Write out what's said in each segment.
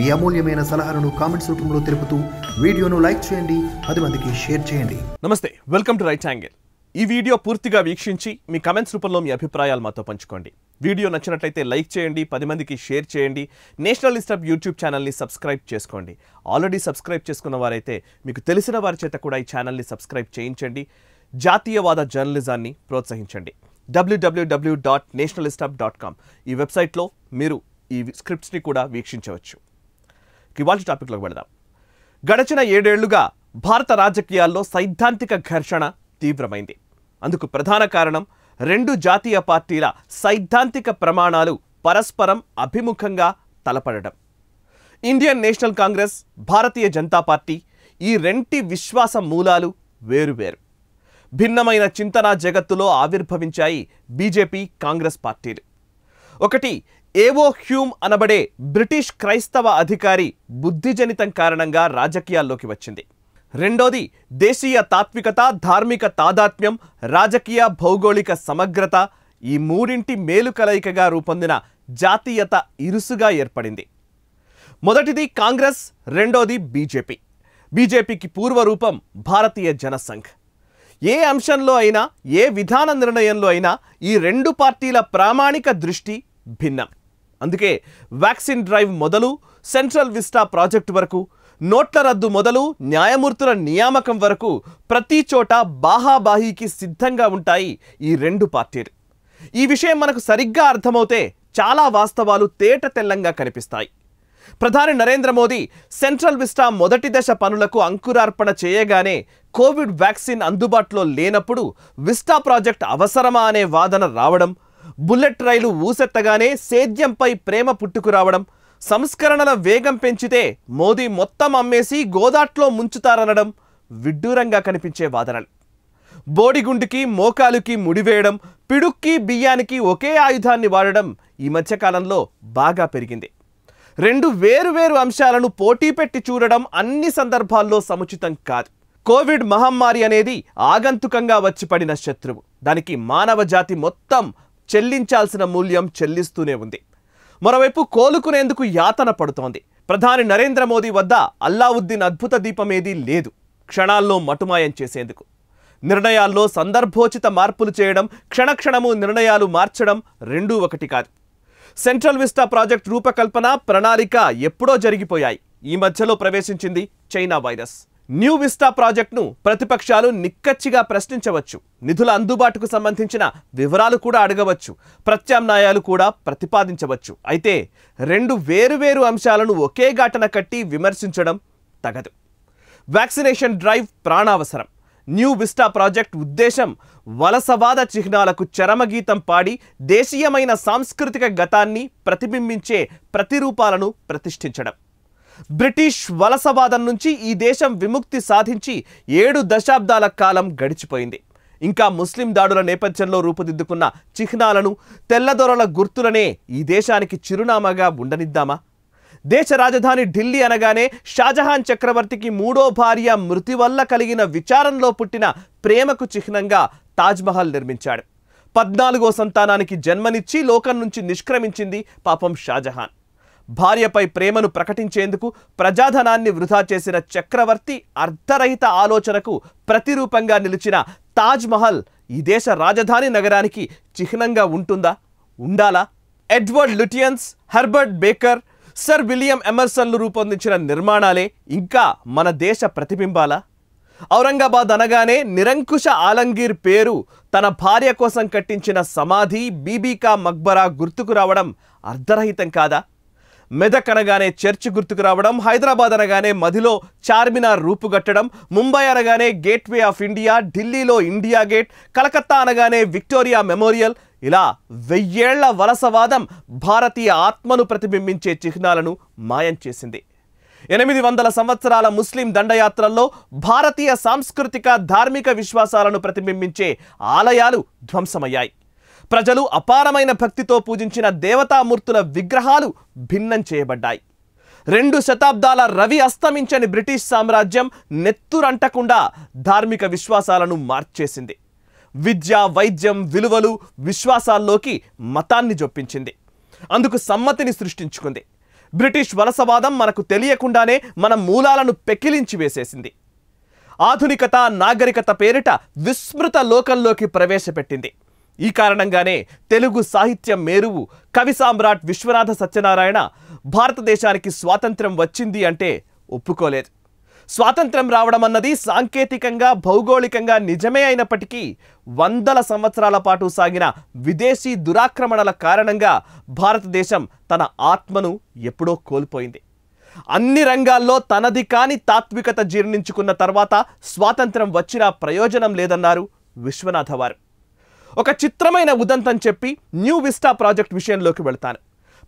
మీ అమూల్యమైన సలహాలను కామెంట్స్ రూపంలో తెలుపుతూ వీడియోను లైక్ చేయండి పది మందికి షేర్ చేయండి నమస్తే వెల్కమ్ టు రైట్ యాంగిల్ ఈ వీడియో పూర్తిగా వీక్షించి మీ కమెంట్స్ రూపంలో మీ అభిప్రాయాలు మాతో పంచుకోండి వీడియో నచ్చినట్లయితే లైక్ చేయండి పది మందికి షేర్ చేయండి నేషనల్ లిస్ట్ ఆఫ్ యూట్యూబ్ ఛానల్ని సబ్స్క్రైబ్ చేసుకోండి ఆల్రెడీ సబ్స్క్రైబ్ చేసుకున్న వారైతే మీకు తెలిసిన వారి చేత కూడా ఈ ఛానల్ని సబ్స్క్రైబ్ చేయించండి జాతీయవాద జర్నలిజాన్ని ప్రోత్సహించండి డబ్ల్యూడబ్ల్యూడబ్ల్యూ డాట్ డాట్ కామ్ ఈ వెబ్సైట్లో మీరు ఈ స్క్రిప్ట్స్ని కూడా వీక్షించవచ్చు ఇవాళ టాపిక్లోకి వెళదాం గడచిన ఏడేళ్లుగా భారత రాజకీయాల్లో సైద్ధాంతిక ఘర్షణ తీవ్రమైంది అందుకు ప్రధాన కారణం రెండు జాతీయ పార్టీల సైద్ధాంతిక ప్రమాణాలు పరస్పరం అభిముఖంగా తలపడడం Indian National Congress Bharatiya Janata Party ఈ రెంటి విశ్వాస మూలాలు వేరువేరు భిన్నమైన చింతనా జగత్తులో ఆవిర్భవించాయి బీజేపీ కాంగ్రెస్ పార్టీలు ఒకటి ఏవో హ్యూమ్ అనబడే బ్రిటిష్ క్రైస్తవ అధికారి బుద్ధిజనితం కారణంగా రాజకీయాల్లోకి వచ్చింది రెండోది దేశీయ తాత్వికత ధార్మిక తాదాత్మ్యం రాజకీయ భౌగోళిక సమగ్రత ఈ మూడింటి మేలు కలయికగా రూపొందిన జాతీయత ఇరుసుగా ఏర్పడింది మొదటిది కాంగ్రెస్ రెండోది బీజేపీ బీజేపీకి పూర్వరూపం భారతీయ జనసంఘ్ ఏ అంశంలో అయినా ఏ విధాన నిర్ణయంలో అయినా ఈ రెండు పార్టీల ప్రామాణిక దృష్టి భిన్నం అందుకే వ్యాక్సిన్ డ్రైవ్ మొదలు సెంట్రల్ విస్టా ప్రాజెక్టు వరకు నోట్ల రద్దు మొదలు న్యాయమూర్తుల నియామకం వరకు ప్రతి చోట బాహాబాహీకి సిద్ధంగా ఉంటాయి ఈ రెండు పార్టీలు ఈ విషయం మనకు సరిగ్గా అర్థమవుతే చాలా వాస్తవాలు తేట తెల్లంగా కనిపిస్తాయి ప్రధాని నరేంద్ర మోదీ సెంట్రల్ విస్టా మొదటి దశ పనులకు అంకురార్పణ చేయగానే కోవిడ్ వ్యాక్సిన్ అందుబాటులో లేనప్పుడు విస్టా ప్రాజెక్ట్ అవసరమా అనే వాదన రావడం బుల్లెట్ రైలు ఊసెత్తగానే సేద్యంపై ప్రేమ పుట్టుకురావడం సంస్కరణల వేగం పెంచితే మోదీ మొత్తం అమ్మేసి గోదాట్లో ముంచుతారనడం విడ్డూరంగా కనిపించే వాదనలు బోడిగుండుకి మోకాలుకి ముడివేయడం పిడుక్కి బియ్యానికి ఒకే ఆయుధాన్ని వాడడం ఈ మధ్యకాలంలో బాగా పెరిగింది రెండు వేరువేరు అంశాలను పోటీ పెట్టి చూడడం అన్ని సందర్భాల్లో సముచితం కాదు కోవిడ్ మహమ్మారి అనేది ఆగంతుకంగా వచ్చిపడిన శత్రువు దానికి మానవ జాతి మొత్తం చెల్లించాల్సిన మూల్యం చెల్లిస్తూనే ఉంది మరోవైపు కోలుకునేందుకు యాతన పడుతోంది ప్రధాని నరేంద్ర మోదీ వద్ద అల్లావుద్దీన్ అద్భుత దీపం ఏదీ లేదు క్షణాల్లో మటుమాయం చేసేందుకు నిర్ణయాల్లో సందర్భోచిత మార్పులు చేయడం క్షణక్షణము నిర్ణయాలు మార్చడం రెండూ ఒకటి కాదు సెంట్రల్ విస్టా ప్రాజెక్ట్ రూపకల్పన ప్రణాళిక ఎప్పుడో జరిగిపోయాయి ఈ మధ్యలో ప్రవేశించింది చైనా వైరస్ న్యూ విస్టా ప్రాజెక్టును ప్రతిపక్షాలు నిక్కచ్చిగా ప్రశ్నించవచ్చు నిధుల అందుబాటుకు సంబంధించిన వివరాలు కూడా అడగవచ్చు ప్రత్యామ్నాయాలు కూడా ప్రతిపాదించవచ్చు అయితే రెండు వేరువేరు అంశాలను ఒకే ఘాటన కట్టి విమర్శించడం తగదు వ్యాక్సినేషన్ డ్రైవ్ ప్రాణావసరం న్యూ విస్టా ప్రాజెక్ట్ ఉద్దేశం వలసవాద చిహ్నాలకు చరమగీతం పాడి దేశీయమైన సాంస్కృతిక గతాన్ని ప్రతిబింబించే ప్రతిరూపాలను ప్రతిష్ఠించడం బ్రిటిష్ వలసవాదం నుంచి ఈ దేశం విముక్తి సాధించి ఏడు దశాబ్దాల కాలం గడిచిపోయింది ఇంకా ముస్లిం దాడుల నేపథ్యంలో రూపుదిద్దుకున్న చిహ్నాలను తెల్లదొరల గుర్తులనే ఈ దేశానికి చిరునామాగా ఉండనిద్దామా దేశ రాజధాని ఢిల్లీ అనగానే షాజహాన్ చక్రవర్తికి మూడో భార్య మృతి వల్ల కలిగిన విచారంలో పుట్టిన ప్రేమకు చిహ్నంగా తాజ్మహల్ నిర్మించాడు పద్నాలుగో సంతానానికి జన్మనిచ్చి లోకం నుంచి నిష్క్రమించింది పాపం షాజహాన్ భార్యపై ప్రేమను ప్రకటించేందుకు ప్రజాధనాన్ని వృధా చేసిన చక్రవర్తి అర్ధరహిత ఆలోచనకు ప్రతిరూపంగా నిలిచిన తాజ్మహల్ ఈ దేశ రాజధాని నగరానికి చిహ్నంగా ఉంటుందా ఉండాలా Edward Lutyens Herbert Baker Sir William ఎమర్సన్లు రూపొందించిన నిర్మాణాలే ఇంకా మన దేశ ప్రతిబింబాలా ఔరంగాబాద్ అనగానే నిరంకుశ ఆలంగీర్ పేరు తన భార్య కోసం కట్టించిన సమాధి బీబీకా మక్బరా గుర్తుకు రావడం అర్ధరహితం కాదా మెదక్ అనగానే చర్చ్ గుర్తుకు రావడం హైదరాబాద్ అనగానే మధిలో చార్మినార్ రూపుగట్టడం ముంబై అనగానే గేట్వే ఆఫ్ ఇండియా ఢిల్లీలో ఇండియా గేట్ కలకత్తా అనగానే విక్టోరియా మెమోరియల్ ఇలా వెయ్యేళ్ల వలసవాదం భారతీయ ఆత్మను ప్రతిబింబించే చిహ్నాలను మాయం చేసింది ఎనిమిది వందల సంవత్సరాల ముస్లిం దండయాత్రల్లో భారతీయ సాంస్కృతిక ధార్మిక విశ్వాసాలను ప్రతిబింబించే ఆలయాలు ధ్వంసమయ్యాయి ప్రజలు అపారమైన భక్తితో పూజించిన దేవతామూర్తుల విగ్రహాలు భిన్నం చేయబడ్డాయి రెండు శతాబ్దాల రవి అస్తమించని బ్రిటిష్ సామ్రాజ్యం నెత్తురంటకుండా ధార్మిక విశ్వాసాలను మార్చేసింది విద్య వైద్యం విలువలు విశ్వాసాల్లోకి మతాన్ని జొప్పించింది అందుకు సమ్మతిని సృష్టించుకుంది బ్రిటిష్ వలసవాదం మనకు తెలియకుండానే మన మూలాలను పెకిలించి వేసేసింది ఆధునికత నాగరికత పేరిట విస్మృత లోకంలోకి ప్రవేశపెట్టింది ఈ కారణంగానే తెలుగు సాహిత్య మేరువు కవి సామ్రాట్ విశ్వనాథ సత్యనారాయణ భారతదేశానికి స్వాతంత్రం వచ్చింది అంటే ఒప్పుకోలేదు స్వాతంత్రం రావడం అన్నది సాంకేతికంగా భౌగోళికంగా నిజమే అయినప్పటికీ వందల సంవత్సరాల పాటు సాగిన విదేశీ దురాక్రమణల కారణంగా భారతదేశం తన ఆత్మను ఎప్పుడో కోల్పోయింది అన్ని రంగాల్లో తనది కాని తాత్వికత జీర్ణించుకున్న తర్వాత స్వాతంత్రం వచ్చినా ప్రయోజనం లేదన్నారు విశ్వనాథ వారు ఒక చిత్రమైన ఉదంతం చెప్పి న్యూ విస్టా ప్రాజెక్ట్ విషయంలోకి వెళ్తాను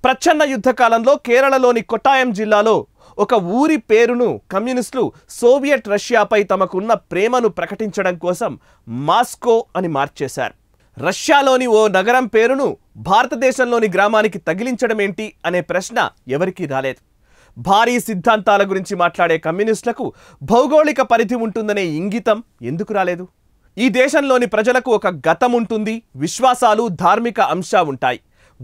ప్రచ్ఛన్న యుద్ధకాలంలో కేరళలోని కొట్టాయం జిల్లాలో ఒక ఊరి పేరును కమ్యూనిస్టులు సోవియట్ రష్యాపై తమకున్న ప్రేమను ప్రకటించడం కోసం మాస్కో అని మార్చేశారు రష్యాలోని ఓ నగరం పేరును భారతదేశంలోని గ్రామానికి తగిలించడం ఏంటి అనే ప్రశ్న ఎవరికీ రాలేదు భారీ సిద్ధాంతాల గురించి మాట్లాడే కమ్యూనిస్టులకు భౌగోళిక పరిధి ఉంటుందనే ఇంగితం ఎందుకు రాలేదు ఈ దేశంలోని ప్రజలకు ఒక గతం ఉంటుంది విశ్వాసాలు ధార్మిక అంశ ఉంటాయి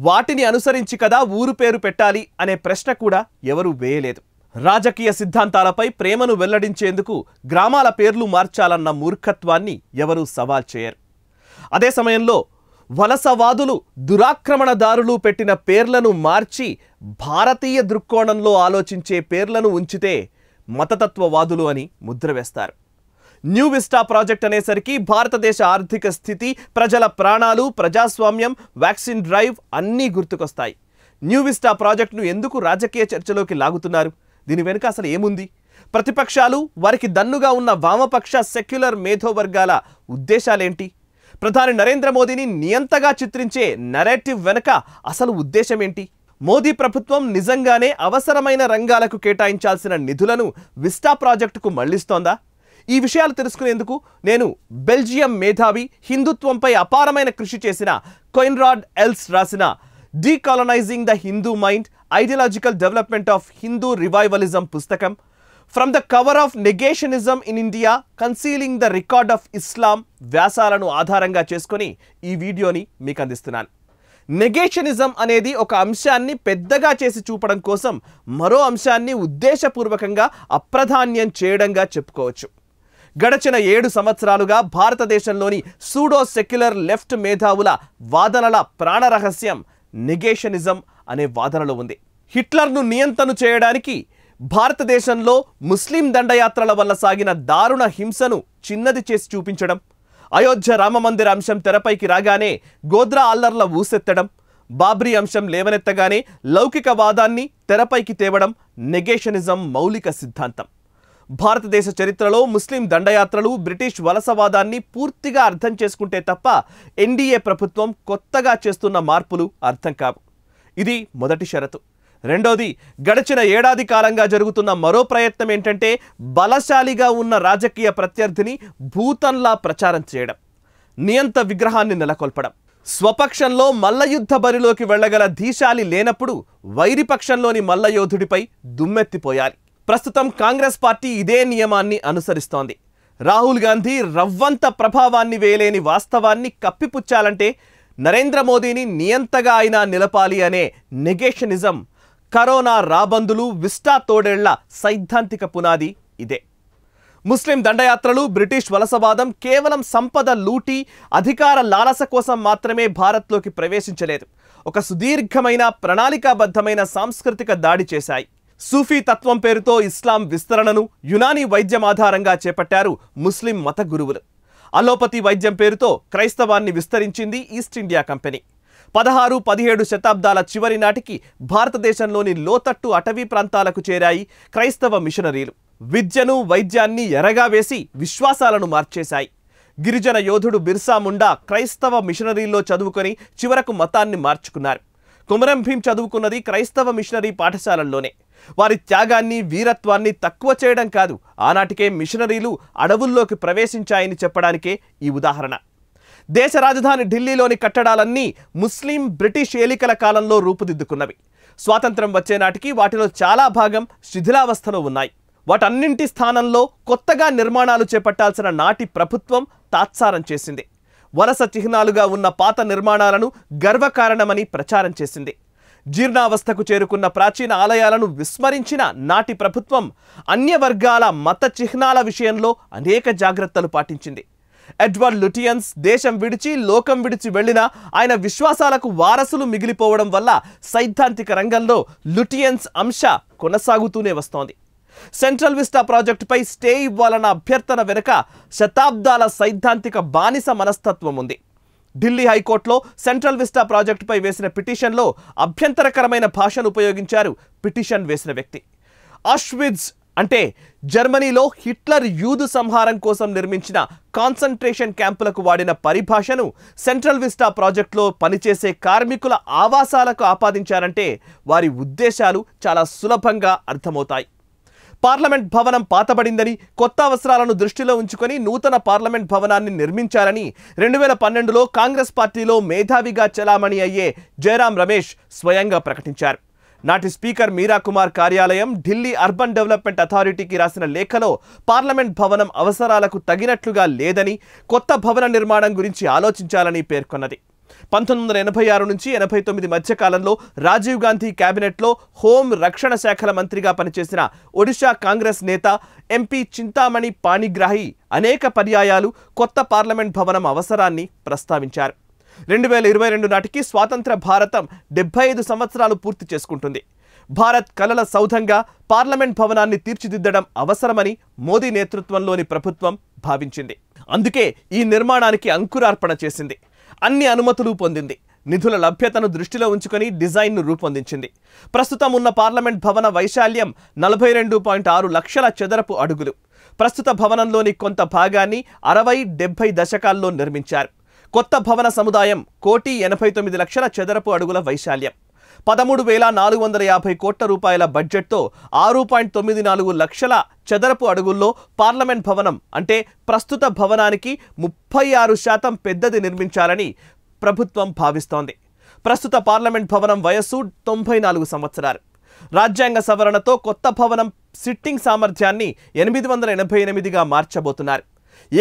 వాటిని అనుసరించి కదా ఊరు పేరు పెట్టాలి అనే ప్రశ్న కూడా ఎవరూ వేయలేదు రాజకీయ సిద్ధాంతాలపై ప్రేమను వెల్లడించేందుకు గ్రామాల పేర్లు మార్చాలన్న మూర్ఖత్వాన్ని ఎవరూ సవాల్ చేయరు అదే సమయంలో వలసవాదులు దురాక్రమణదారులు పెట్టిన పేర్లను మార్చి భారతీయ దృక్కోణంలో ఆలోచించే పేర్లను ఉంచితే మతతత్వవాదులు అని ముద్ర వేస్తారు న్యూ విస్టా ప్రాజెక్ట్ అనేసరికి భారతదేశ ఆర్థిక స్థితి ప్రజల ప్రాణాలు ప్రజాస్వామ్యం వ్యాక్సిన్ డ్రైవ్ అన్నీ గుర్తుకొస్తాయి న్యూ విస్టా ప్రాజెక్టును ఎందుకు రాజకీయ చర్చలోకి లాగుతున్నారు దీని వెనుక అసలు ఏముంది ప్రతిపక్షాలు వారికి దన్నుగా ఉన్న వామపక్ష సెక్యులర్ మేధోవర్గాల ఉద్దేశాలేంటి ప్రధాని నరేంద్ర మోదీని నియంతగా చిత్రించే నరేటివ్ వెనుక అసలు ఉద్దేశం ఏంటి మోదీ ప్రభుత్వం నిజంగానే అవసరమైన రంగాలకు కేటాయించాల్సిన నిధులను విస్టా ప్రాజెక్టుకు మళ్లిస్తోందా ఈ విషయాలు తెలుసుకునేందుకు నేను బెల్జియం మేధావి హిందుత్వంపై అపారమైన కృషి చేసిన కొయిన్రాడ్ ఎల్స్ రాసిన decolonising the Hindu mind ideological development of Hindu revivalism పుస్తకం from the cover of negationism in India concealing the record of Islam వ్యాసాలను ఆధారంగా చేసుకొని ఈ వీడియోని మీకు అందిస్తున్నాను నెగేషనిజం అనేది ఒక అంశాన్ని పెద్దగా చేసి చూపడం కోసం మరో అంశాన్ని ఉద్దేశపూర్వకంగా అప్రధాన్యం చేయడంగా చెప్పుకోవచ్చు గడచిన ఏడు సంవత్సరాలుగా భారతదేశంలోని సూడో సెక్యులర్ లెఫ్ట్ మేధావుల వాదనల ప్రాణరహస్యం నెగేషనిజం అనే వాదనలో ఉంది హిట్లర్ను నియంత్రణ చేయడానికి భారతదేశంలో ముస్లిం దండయాత్రల వల్ల సాగిన దారుణ హింసను చిన్నది చేసి చూపించడం అయోధ్య రామమందిర అంశం తెరపైకి రాగానే గోద్రా అల్లర్ల ఊసెత్తడం బాబ్రీ అంశం లేవనెత్తగానే లౌకిక వాదాన్ని తెరపైకి తేవడం నెగేషనిజం మౌలిక సిద్ధాంతం భారతదేశ చరిత్రలో ముస్లిం దండయాత్రలు బ్రిటిష్ వలసవాదాన్ని పూర్తిగా అర్థం చేసుకుంటే తప్ప ఎన్డీఏ ప్రభుత్వం కొత్తగా చేస్తున్న మార్పులు అర్థం కావు ఇది మొదటి షరతు రెండోది గడిచిన ఏడాది కాలంగా జరుగుతున్న మరో ప్రయత్నం ఏంటంటే బలశాలిగా ఉన్న రాజకీయ ప్రత్యర్థిని భూతంలా ప్రచారం చేయడం నియంత విగ్రహాన్ని నెలకొల్పడం స్వపక్షంలో మల్లయుద్ధ బరిలోకి వెళ్ళగల ధీశాలి లేనప్పుడు వైరిపక్షంలోని మల్లయోధుడిపై దుమ్మెత్తిపోయాలి ప్రస్తుతం కాంగ్రెస్ పార్టీ ఇదే నియమాన్ని అనుసరిస్తోంది రాహుల్ గాంధీ రవ్వంత ప్రభావాన్ని వేలేని వాస్తవాన్ని కప్పిపుచ్చాలంటే నరేంద్ర మోదీని నియంతగా అయినా నిలపాలి అనే నెగేషనిజం కరోనా రాబందులు విస్టా తోడేళ్ల సైద్ధాంతిక పునాది ఇదే ముస్లిం దండయాత్రలు బ్రిటిష్ వలసవాదం కేవలం సంపద లూటి అధికార లాలస కోసం మాత్రమే భారత్లోకి ప్రవేశించలేదు ఒక సుదీర్ఘమైన ప్రణాళికాబద్ధమైన సాంస్కృతిక దాడి చేశాయి సూఫీ తత్వం పేరుతో ఇస్లాం విస్తరణను యునానీ వైద్యం ఆధారంగా చేపట్టారు ముస్లిం మత గురువులు అలోపతి వైద్యం పేరుతో క్రైస్తవాన్ని విస్తరించింది ఈస్ట్ ఇండియా కంపెనీ పదహారు పదిహేడు శతాబ్దాల చివరి నాటికి భారతదేశంలోని లోతట్టు అటవీ ప్రాంతాలకు చేరాయి క్రైస్తవ మిషనరీలు విద్యను వైద్యాన్ని ఎరగా వేసి విశ్వాసాలను మార్చేశాయి గిరిజన యోధుడు బిర్సా ముండా క్రైస్తవ మిషనరీలో చదువుకొని చివరకు మతాన్ని మార్చుకున్నారు కుమరం భీం చదువుకున్నది క్రైస్తవ మిషనరీ పాఠశాలల్లోనే వారి త్యాగాన్ని వీరత్వాన్ని తక్కువ చేయడం కాదు ఆనాటికే మిషనరీలు అడవుల్లోకి ప్రవేశించాయని చెప్పడానికే ఈ ఉదాహరణ దేశ రాజధాని ఢిల్లీలోని కట్టడాలన్నీ ముస్లిం బ్రిటిష్ ఏలికల కాలంలో రూపుదిద్దుకున్నవి స్వాతంత్రం వచ్చేనాటికి వాటిలో చాలా భాగం శిథిలావస్థలో ఉన్నాయి వాటన్నింటి స్థానంలో కొత్తగా నిర్మాణాలు చేపట్టాల్సిన నాటి ప్రభుత్వం తాత్సారం చేసింది వలస చిహ్నాలుగా ఉన్న పాత నిర్మాణాలను గర్వకారణమని ప్రచారం చేసింది జీర్ణావస్థకు చేరుకున్న ప్రాచీన ఆలయాలను విస్మరించిన నాటి ప్రభుత్వం అన్య వర్గాల మత చిహ్నాల విషయంలో అనేక జాగ్రత్తలు పాటించింది ఎడ్వర్డ్ లుటియన్స్ దేశం విడిచి లోకం విడిచి వెళ్లిన ఆయన విశ్వాసాలకు వారసులు మిగిలిపోవడం వల్ల సైద్ధాంతిక రంగంలో లుటియన్స్ అంశ కొనసాగుతూనే వస్తోంది సెంట్రల్ విస్టా ప్రాజెక్టుపై స్టే ఇవ్వాలన్న అభ్యర్థన వెనుక శతాబ్దాల సైద్ధాంతిక బానిస మనస్తత్వం ఉంది ఢిల్లీ హైకోర్టులో సెంట్రల్ విస్టా ప్రాజెక్టుపై వేసిన పిటిషన్లో అభ్యంతరకరమైన భాషను ఉపయోగించారు పిటిషన్ వేసిన వ్యక్తి అష్విడ్స్ అంటే జర్మనీలో హిట్లర్ యూదు సంహారం కోసం నిర్మించిన కాన్సన్ట్రేషన్ క్యాంపులకు వాడిన పరిభాషను సెంట్రల్ విస్టా ప్రాజెక్టులో పనిచేసే కార్మికుల ఆవాసాలకు ఆపాదించారంటే వారి ఉద్దేశాలు చాలా సులభంగా అర్థమవుతాయి పార్లమెంట్ భవనం పాతబడిందని కొత్త అవసరాలను దృష్టిలో ఉంచుకొని నూతన పార్లమెంట్ భవనాన్ని నిర్మించారని రెండు వేల పన్నెండులో కాంగ్రెస్ పార్టీలో మేధావిగా చలామణి అయ్యే జయరాం రమేష్ స్వయంగా ప్రకటించారు నాటి స్పీకర్ మీరా కుమార్ కార్యాలయం ఢిల్లీ అర్బన్ డెవలప్మెంట్ అథారిటీకి రాసిన లేఖలో పార్లమెంట్ భవనం అవసరాలకు తగినట్లుగా లేదని కొత్త భవన నిర్మాణం గురించి ఆలోచించాలని పేర్కొన్నది పంతొమ్మిది వందల ఎనభై ఆరు నుంచి ఎనభై తొమ్మిది మధ్య కాలంలో రాజీవ్ గాంధీ కేబినెట్లో హోం రక్షణ శాఖల మంత్రిగా పనిచేసిన ఒడిశా కాంగ్రెస్ నేత ఎంపీ చింతామణి పాణిగ్రాహి అనేక పర్యాయాలు కొత్త పార్లమెంట్ భవనం అవసరాన్ని ప్రస్తావించారు రెండు వేల ఇరవై రెండు నాటికి స్వాతంత్ర భారతం డెబ్బై ఐదు సంవత్సరాలు పూర్తి చేసుకుంటుంది భారత్ కలల సౌధంగా పార్లమెంట్ భవనాన్ని తీర్చిదిద్దడం అవసరమని మోదీ నేతృత్వంలోని ప్రభుత్వం భావించింది అందుకే ఈ నిర్మాణానికి అంకురార్పణ చేసింది అన్ని అనుమతులు పొందింది నిధుల లభ్యతను దృష్టిలో ఉంచుకొని డిజైన్ను రూపొందించింది ప్రస్తుతం ఉన్న పార్లమెంట్ భవన వైశాల్యం నలభై రెండు పాయింట్ ఆరు లక్షల చదరపు అడుగులు ప్రస్తుత భవనంలోని కొంత భాగాన్ని అరవై డెబ్బై దశకాల్లో నిర్మించారు కొత్త భవన సముదాయం కోటి ఎనభై తొమ్మిది లక్షల చదరపు అడుగుల వైశాల్యం పదమూడు వేల నాలుగు వందల యాభై కోట్ల రూపాయల బడ్జెట్తో ఆరు పాయింట్ తొమ్మిది నాలుగు లక్షల చదరపు అడుగుల్లో పార్లమెంట్ భవనం అంటే ప్రస్తుత భవనానికి ముప్పై ఆరు శాతం పెద్దది నిర్మించాలని ప్రభుత్వం భావిస్తోంది ప్రస్తుత పార్లమెంట్ భవనం వయస్సు తొంభై నాలుగు సంవత్సరాలు రాజ్యాంగ సవరణతో కొత్త భవనం సిట్టింగ్ సామర్థ్యాన్ని ఎనిమిది వందల ఎనభై ఎనిమిదిగా మార్చబోతున్నారు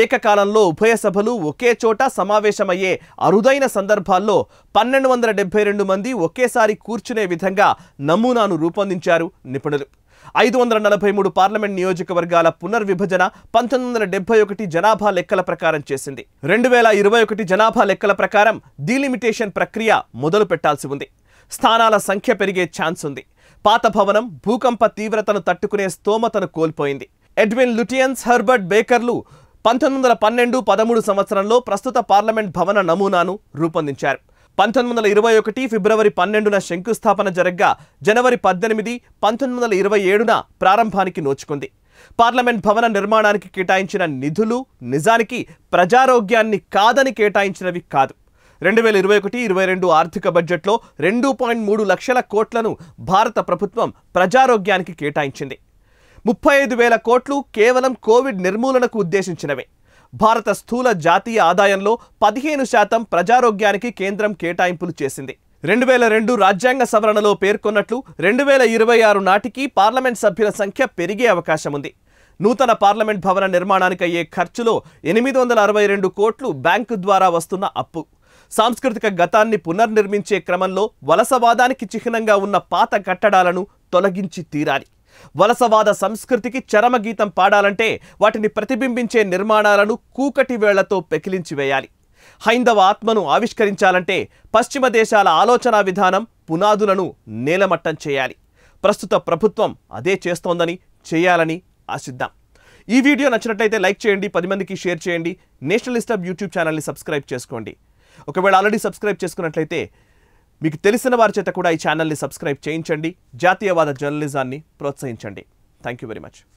ఏకకాలంలో ఉభయ సభలు ఒకే చోట సమావేశమయ్యే అరుదైన సందర్భాల్లో పన్నెండు వందల రెండు మంది ఒకేసారి కూర్చునే విధంగా నమూనాను రూపొందించారు నిపుణులు ఐదు వందల నలభై మూడు పార్లమెంట్ నియోజకవర్గాల పునర్విభజన పంతొమ్మిది వందల డెబ్బై ఒకటి జనాభా లెక్కల ప్రకారం చేసింది రెండు వేల ఇరవై ఒకటి జనాభా లెక్కల ప్రకారం డీలిమిటేషన్ ప్రక్రియ మొదలు పెట్టాల్సి ఉంది స్థానాల సంఖ్య పెరిగే ఛాన్స్ ఉంది పాత భవనం భూకంప తీవ్రతను తట్టుకునే స్తోమతను కోల్పోయింది ఎడ్విన్ లుటియన్స్ హెర్బర్ట్ బేకర్లు పంతొమ్మిది వందల పన్నెండు పదమూడు సంవత్సరంలో ప్రస్తుత పార్లమెంట్ భవన నమూనాను రూపొందించారు పంతొమ్మిది వందల ఇరవై ఒకటి ఫిబ్రవరి పన్నెండున శంకుస్థాపన జరగ్గా జనవరి పద్దెనిమిది పంతొమ్మిది వందల ఇరవై ఏడున ప్రారంభానికి నోచుకుంది పార్లమెంట్ భవన నిర్మాణానికి కేటాయించిన నిధులు నిజానికి ప్రజారోగ్యాన్ని కాదని కేటాయించినవి కాదు రెండు వేల ఇరవై ఒకటి ఇరవై రెండు ఆర్థిక బడ్జెట్లో రెండు పాయింట్ మూడు లక్షల కోట్లను భారత ప్రభుత్వం ప్రజారోగ్యానికి కేటాయించింది ముప్పై ఐదు వేల కోట్లు కేవలం కోవిడ్ నిర్మూలనకు ఉద్దేశించినవే భారత స్థూల జాతీయ ఆదాయంలో పదిహేను శాతం ప్రజారోగ్యానికి కేంద్రం కేటాయింపులు చేసింది రెండు వేల రెండు రాజ్యాంగ సవరణలో పేర్కొన్నట్లు రెండు వేల ఇరవై ఆరు నాటికి పార్లమెంట్ సభ్యుల సంఖ్య పెరిగే అవకాశం ఉంది నూతన పార్లమెంట్ భవన నిర్మాణానికి అయ్యే ఖర్చులో ఎనిమిది వందల అరవై రెండు కోట్లు బ్యాంకు ద్వారా వస్తున్న అప్పు సాంస్కృతిక గతాన్ని పునర్నిర్మించే క్రమంలో వలసవాదానికి చిహ్నంగా ఉన్న పాత కట్టడాలను తొలగించి తీరాలి వలసవాద సంస్కృతికి చరమగీతం పాడాలంటే వాటిని ప్రతిబింబించే నిర్మాణాలను కూకటి వేళ్లతో పెకిలించి వేయాలి హైందవ ఆత్మను ఆవిష్కరించాలంటే పశ్చిమ దేశాల ఆలోచనా విధానం పునాదులను నేలమట్టం చేయాలి ప్రస్తుత ప్రభుత్వం అదే చేస్తోందని చేయాలని ఆశిద్దాం ఈ వీడియో నచ్చినట్లయితే లైక్ చేయండి పది మందికి షేర్ చేయండి నేషనలిస్ట్ ఆఫ్ యూట్యూబ్ ఛానల్ని సబ్స్క్రైబ్ చేసుకోండి ఒకవేళ ఆల్రెడీ సబ్స్క్రైబ్ చేసుకున్నట్లయితే మీకు తెలిసిన వారి చేత కూడా ఈ ఛానల్ని సబ్స్క్రైబ్ చేయించండి జాతీయవాద జర్నలిజాన్ని ప్రోత్సహించండి థ్యాంక్ వెరీ మచ్